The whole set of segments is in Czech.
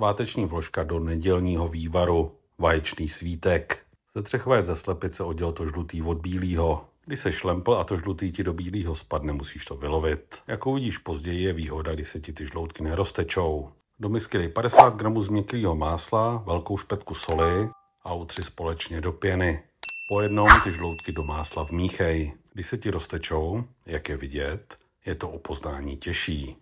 Sváteční vložka do nedělního vývaru. Vaječný svítek. Ze třech vajec ze slepice odděl to žlutý od bílýho. Když se šlempl a to žlutý ti do bílýho spadne, musíš to vylovit. Jak uvidíš později, je výhoda, když se ti ty žloutky neroztečou. Do misky dej 50 gramů změklého másla, velkou špetku soli a utři společně do pěny. Po jednom ty žloutky do másla vmíchej. Když se ti roztečou, jak je vidět, je to opoznání těžší.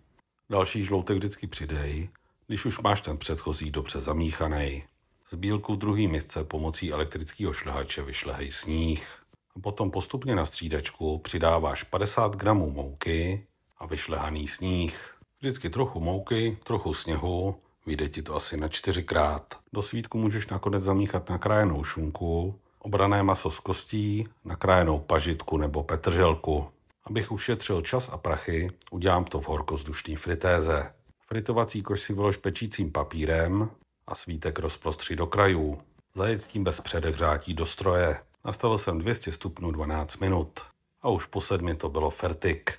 Další žloutek vždycky přidej když už máš ten předchozí dobře zamíchaný. Z bílku v druhý misce pomocí elektrického šlehače vyšlehej sníh. A potom postupně na střídačku přidáváš 50 gramů mouky a vyšlehaný sníh. Vždycky trochu mouky, trochu sněhu, vyjde ti to asi na čtyřikrát. Do svítku můžeš nakonec zamíchat nakrájenou šunku, obrané maso z kostí, nakrájenou pažitku nebo petrželku. Abych ušetřil čas a prachy, udělám to v horkozdušné fritéze. Fritovací koš si vylož pečícím papírem a svítek rozprostři do krajů. s tím bez předehřátí do stroje. Nastavil jsem 200 stupňů 12 minut. A už po sedmi to bylo fertik.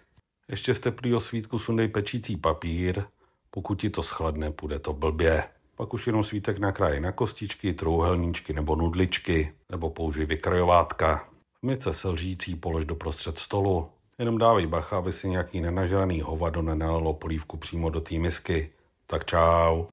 Ještě z teplého svítku sundej pečící papír. Pokud ti to schladne, půjde to blbě. Pak už jenom svítek nakráje na kostičky, trouhelníčky nebo nudličky, nebo použij vykrajovátka. V myce selžící polož do prostřed stolu Jenom dávej bacha, aby si nějaký nenažraný hovado nenalilo polívku přímo do té misky. Tak čau.